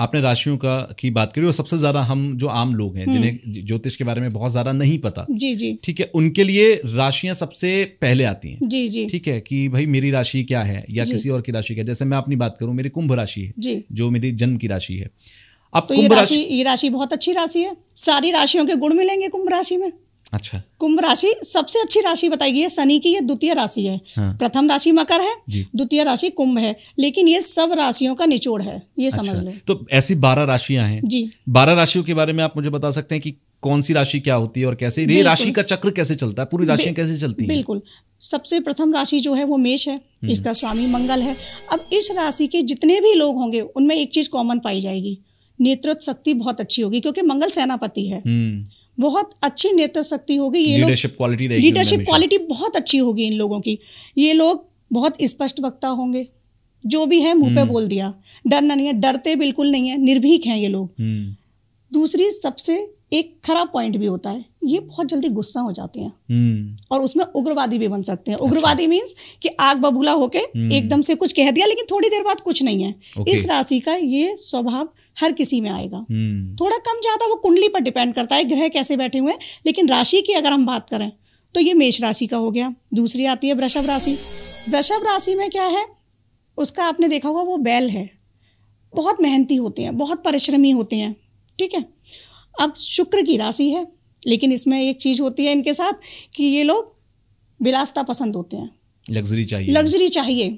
आपने राशियों का की बात करी और सबसे ज्यादा हम जो आम लोग हैं हम्म। जिन्हें ज्योतिष के बारे में बहुत ज्यादा नहीं पता जी जी ठीक है उनके लिए राशियां सबसे पहले आती हैं जी जी ठीक है कि भाई मेरी राशि क्या है या किसी और की राशि क्या है जैसे मैं अपनी बात करूं मेरी कुंभ राशि है जी जो मेरी जन्म की राशि है अब तो ये राशि ये राशि बहुत अच्छी राशि है सारी राशियों के गुण मिलेंगे कुंभ राशि में अच्छा कुंभ राशि सबसे अच्छी राशि बताई गई है शनि की ये द्वितीय राशि है हाँ। प्रथम राशि मकर है द्वितीय राशि कुंभ है लेकिन ये सब राशियों का निचोड़ है ये अच्छा, समझ लो तो ऐसी बारह राशियां हैं जी बारह राशियों के बारे में आप मुझे बता सकते हैं कि कौन सी राशि क्या होती है और कैसे ये राशि का चक्र कैसे चलता है पूरी राशियां कैसे चलती है बिल्कुल सबसे प्रथम राशि जो है वो मेष है हम्म। इसका स्वामी मंगल है अब इस राशि के जितने भी लोग होंगे उनमें एक चीज कॉमन पाई जाएगी नेतृत्व शक्ति बहुत अच्छी होगी क्योंकि मंगल सेनापति है हम्म। बहुत अच्छी नेतृत्व शक्ति होगी ये लीडरशिप क्वालिटी लीडरशिप क्वालिटी बहुत अच्छी होगी इन लोगों की ये लोग बहुत स्पष्ट वक्ता होंगे जो भी है मुंह पे हम्म। बोल दिया डरना नहीं है डरते बिल्कुल नहीं है निर्भीक हैं ये लोग हम्म। दूसरी सबसे एक खराब पॉइंट भी होता है ये बहुत जल्दी गुस्सा हो जाते हैं हम्म। और उसमें उग्रवादी भी बन सकते हैं अच्छा। उग्रवादी मीन्स कि आग बबूला होके एकदम से कुछ कह दिया लेकिन थोड़ी देर बाद कुछ नहीं है इस राशि का ये स्वभाव हर किसी में आएगा हम्म। थोड़ा कम ज्यादा वो कुंडली पर डिपेंड करता है ग्रह कैसे बैठे हुए हैं लेकिन राशि की अगर हम बात करें तो ये मेष राशि का हो गया दूसरी आती है वृषभ राशि वृषभ राशि में क्या है उसका आपने देखा होगा वो बैल है बहुत मेहनती होते हैं बहुत परिश्रमी होते हैं ठीक है अब शुक्र की राशि है लेकिन इसमें एक चीज होती है इनके साथ कि ये लोग विलासता पसंद होते हैं लग्जरी चाहिए लग्जरी चाहिए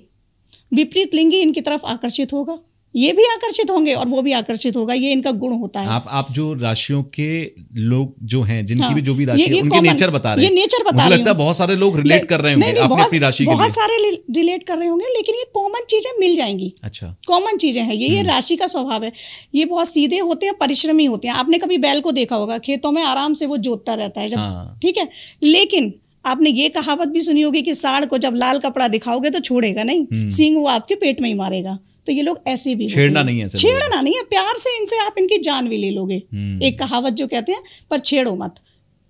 विपरीत लिंगी इनकी तरफ आकर्षित होगा ये भी आकर्षित होंगे और वो भी आकर्षित होगा ये इनका गुण होता है आप आप जो राशियों के लोग जो हैं जिनकी हाँ, भी जो भी राशि है उनके नेचर बता रहे हैं ये नेचर बता मुझे लगता है बहुत सारे लोग रिलेट कर रहे होंगे अपनी अपनी राशि के बहुत सारे रिलेट कर रहे होंगे लेकिन ये कॉमन चीजें मिल जाएंगी अच्छा कॉमन चीजें हैं ये ये हम्म। राशि का स्वभाव है ये बहुत सीधे होते हैं परिश्रमी होते हैं आपने कभी बैल को देखा होगा खेतों में आराम से वो जोतता रहता है जब हाँ। ठीक है लेकिन आपने ये कहावत भी सुनी होगी कि साढ़ को जब लाल कपड़ा दिखाओगे तो छोड़ेगा नहीं हम्म। सींग वो आपके पेट में ही मारेगा तो ये लोग ऐसे भी छेड़ना नहीं है छेड़ना नहीं है प्यार से इनसे आप इनकी जान भी ले लोगे हम्म। एक कहावत जो कहते हैं पर छेड़ो मत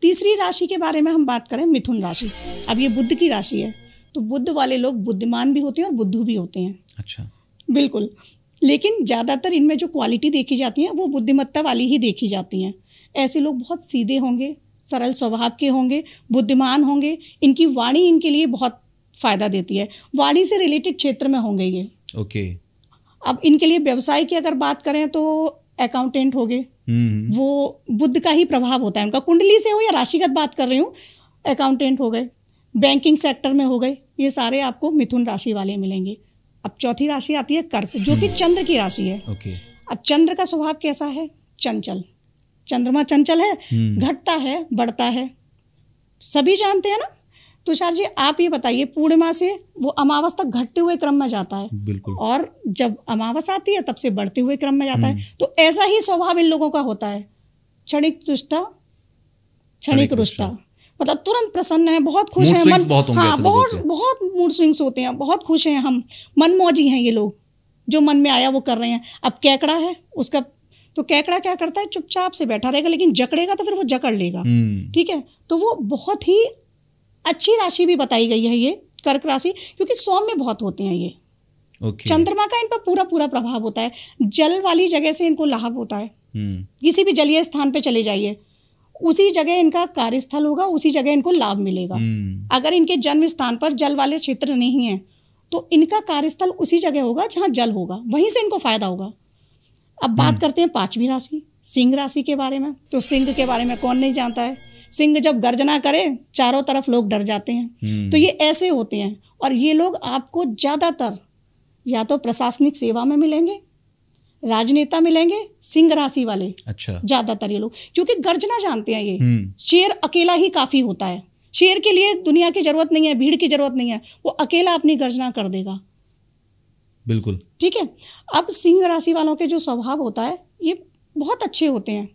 तीसरी राशि के बारे में हम बात करें मिथुन राशि अब ये बुद्ध की राशि है तो बुद्ध वाले लोग बुद्धिमान भी होते हैं और बुद्धू भी होते हैं अच्छा बिल्कुल लेकिन ज़्यादातर इनमें जो क्वालिटी देखी जाती है वो बुद्धिमत्ता वाली ही देखी जाती है ऐसे लोग बहुत सीधे होंगे सरल स्वभाव के होंगे बुद्धिमान होंगे इनकी वाणी इनके लिए बहुत फ़ायदा देती है वाणी से रिलेटेड क्षेत्र में होंगे ये ओके okay. अब इनके लिए व्यवसाय की अगर बात करें तो अकाउंटेंट हो गए हम्म। वो बुद्ध का ही प्रभाव होता है उनका कुंडली से हो या राशिगत बात कर रही हूँ अकाउंटेंट हो गए बैंकिंग सेक्टर में हो गए ये सारे आपको मिथुन राशि वाले मिलेंगे अब चौथी राशि आती है कर्क जो कि हम्म। चंद्र की राशि है ओके अब चंद्र का स्वभाव कैसा है चंचल चंद्रमा चंचल है हम्म। घटता है बढ़ता है सभी जानते हैं ना तुषार तो जी आप ये बताइए पूर्णिमा से वो अमावस तक घटते हुए क्रम में जाता है बिल्कुल और जब अमावस आती है तब से बढ़ते हुए क्रम में जाता है हम्म। तो ऐसा ही स्वभाव इन लोगों का होता है क्षणिक तुष्टा क्षणिक रुष्टा मतलब तुरंत प्रसन्न है बहुत खुश है मन बहुत हाँ बहुत बहुत मूड स्विंग्स होते हैं बहुत खुश हैं हम मौजी हैं ये लोग जो मन में आया वो कर रहे हैं अब कैकड़ा है उसका तो कैकड़ा क्या करता है चुपचाप से बैठा रहेगा लेकिन जकड़ेगा तो फिर वो जकड़ लेगा हम्म। ठीक है तो वो बहुत ही अच्छी राशि भी बताई गई है ये कर्क राशि क्योंकि सोम में बहुत होते हैं ये okay. चंद्रमा का इन पर पूरा पूरा प्रभाव होता है जल वाली जगह से इनको लाभ होता है हम्म। किसी भी जलीय स्थान पे चले जाइए उसी जगह इनका कार्यस्थल होगा उसी जगह इनको लाभ मिलेगा हम्म। अगर इनके जन्म स्थान पर जल वाले क्षेत्र नहीं है तो इनका कार्यस्थल उसी जगह होगा जहां जल होगा वहीं से इनको फायदा होगा अब बात हम्म। करते हैं पांचवी राशि सिंह राशि के बारे में तो सिंह के बारे में कौन नहीं जानता है सिंह जब गर्जना करे चारों तरफ लोग डर जाते हैं हम्म। तो ये ऐसे होते हैं और ये लोग आपको ज़्यादातर या तो प्रशासनिक सेवा में मिलेंगे राजनेता मिलेंगे सिंह राशि वाले अच्छा ज्यादातर ये लोग क्योंकि गर्जना जानते हैं ये हम्म। शेर अकेला ही काफी होता है शेर के लिए दुनिया की जरूरत नहीं है भीड़ की जरूरत नहीं है वो अकेला अपनी गर्जना कर देगा बिल्कुल ठीक है अब सिंह राशि वालों के जो स्वभाव होता है ये बहुत अच्छे होते हैं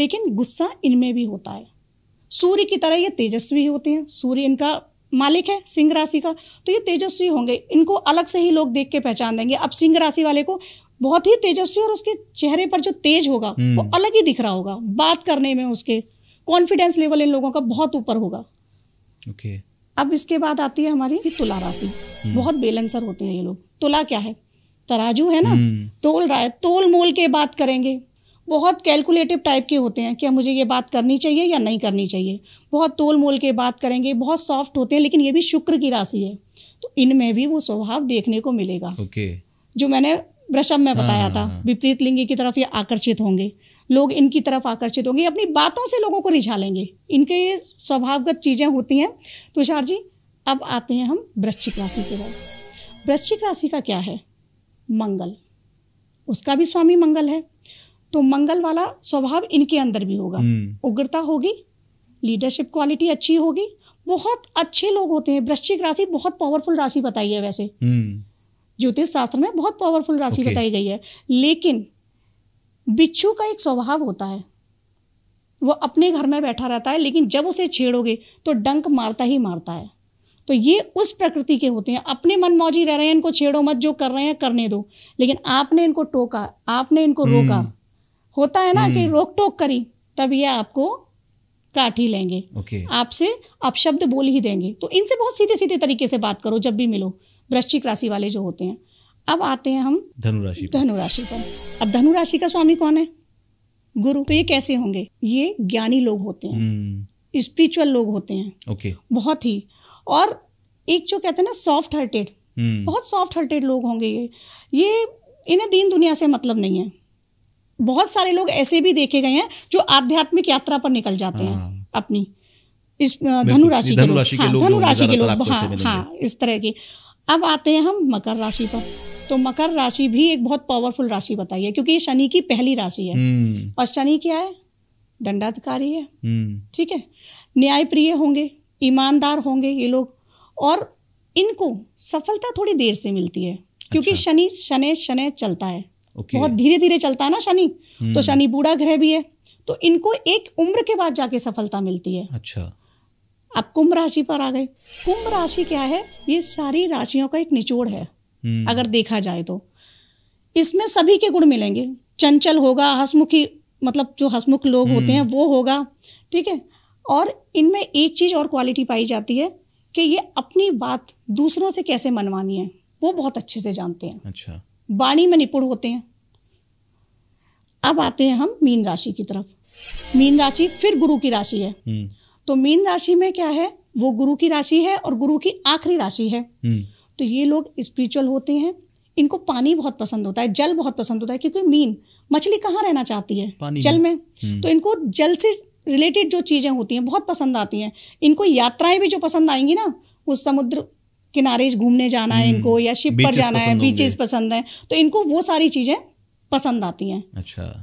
लेकिन गुस्सा इनमें भी होता है सूर्य की तरह ये तेजस्वी होते हैं सूर्य इनका मालिक है सिंह राशि का तो ये तेजस्वी होंगे इनको अलग से ही लोग देख के पहचान देंगे अब सिंह राशि वाले को बहुत ही तेजस्वी और उसके चेहरे पर जो तेज होगा वो हम्म। अलग ही दिख रहा होगा बात करने में उसके कॉन्फिडेंस लेवल इन लोगों का बहुत ऊपर होगा ओके अब इसके बाद आती है हमारी तुला राशि हम्म। बहुत बेलेंसर होते हैं ये लोग तुला क्या है तराजू है ना हम्म। तोल रहा है तोल मोल के बात करेंगे बहुत कैलकुलेटिव टाइप के होते हैं क्या मुझे ये बात करनी चाहिए या नहीं करनी चाहिए बहुत तोल मोल के बात करेंगे बहुत सॉफ्ट होते हैं लेकिन ये भी शुक्र की राशि है तो इनमें भी वो स्वभाव देखने को मिलेगा okay. जो मैंने वृषभ में बताया हाँ, था विपरीत लिंगी की तरफ ये आकर्षित होंगे लोग इनकी तरफ आकर्षित होंगे अपनी बातों से लोगों को रिझा लेंगे इनके ये स्वभावगत चीज़ें होती हैं तुषार तो जी अब आते हैं हम वृश्चिक राशि के बाद वृश्चिक राशि का क्या है मंगल उसका भी स्वामी मंगल है तो मंगल वाला स्वभाव इनके अंदर भी होगा हम्म। उग्रता होगी लीडरशिप क्वालिटी अच्छी होगी बहुत अच्छे लोग होते हैं वृश्चिक राशि बहुत पावरफुल राशि बताई है वैसे हम्म। ज्योतिष शास्त्र में बहुत पावरफुल राशि okay. बताई गई है लेकिन बिच्छू का एक स्वभाव होता है वो अपने घर में बैठा रहता है लेकिन जब उसे छेड़ोगे तो डंक मारता ही मारता है तो ये उस प्रकृति के होते हैं अपने मन मौजी रह रहे हैं इनको छेड़ो मत जो कर रहे हैं करने दो लेकिन आपने इनको टोका आपने इनको रोका हम्म। होता है ना कि हम्म। रोक टोक करी तब ये आपको काट ही लेंगे okay. आपसे शब्द बोल ही देंगे तो इनसे बहुत सीधे सीधे तरीके से बात करो जब भी मिलो वृश्चिक राशि वाले जो होते हैं अब आते हैं हम धनुराशि धनुराशि पर अब धनुराशि का स्वामी कौन है गुरु तो ये कैसे होंगे ये ज्ञानी लोग होते हैं हम्म। स्पिरिचुअल लोग होते हैं ओके बहुत ही और एक जो कहते हैं ना सॉफ्ट हार्टेड हम्म। बहुत सॉफ्ट हार्टेड लोग होंगे ये ये इन्हें दीन दुनिया से मतलब नहीं है बहुत सारे लोग ऐसे भी देखे गए हैं जो आध्यात्मिक यात्रा पर निकल जाते हैं हाँ। अपनी इस धनु राशि के लोग धनुराशि धनु राशि के हाँ, लोग हाँ हाँ इस तरह के अब आते हैं हम मकर राशि पर तो मकर राशि भी एक बहुत पावरफुल राशि बताई है क्योंकि ये शनि की पहली राशि है हम्म। और शनि क्या है दंडाधिकारी है हम्म। ठीक है न्यायप्रिय होंगे ईमानदार होंगे ये लोग और इनको सफलता थोड़ी देर से मिलती है क्योंकि अच्छा। शनि शनि शनि चलता है okay. बहुत धीरे धीरे चलता है ना शनि तो हम्म। शनि बूढ़ा ग्रह भी है तो इनको एक उम्र के बाद जाके सफलता मिलती है अच्छा अब कुंभ राशि पर आ गए कुंभ राशि क्या है ये सारी राशियों का एक निचोड़ है हम्म। अगर देखा जाए तो इसमें सभी के गुण मिलेंगे चंचल होगा हसमुखी मतलब जो हसमुख लोग हम्म। होते हैं वो होगा ठीक है और इनमें एक चीज और क्वालिटी पाई जाती है कि ये अपनी बात दूसरों से कैसे मनवानी है वो बहुत अच्छे से जानते हैं अच्छा वाणी में निपुण होते हैं अब आते हैं हम मीन राशि की तरफ मीन राशि फिर गुरु की राशि है हम्म। तो मीन राशि में क्या है वो गुरु की राशि है और गुरु की आखिरी राशि है हम्म। तो ये लोग स्पिरिचुअल होते हैं इनको पानी बहुत पसंद होता है जल बहुत पसंद होता है क्योंकि मीन मछली कहाँ रहना चाहती है जल में हम्म। तो इनको जल से रिलेटेड जो चीज़ें होती हैं बहुत पसंद आती हैं इनको यात्राएं भी जो पसंद आएंगी ना वो समुद्र किनारे घूमने जाना है इनको या शिप पर जाना है बीचेस पसंद है तो इनको वो सारी चीज़ें पसंद आती हैं अच्छा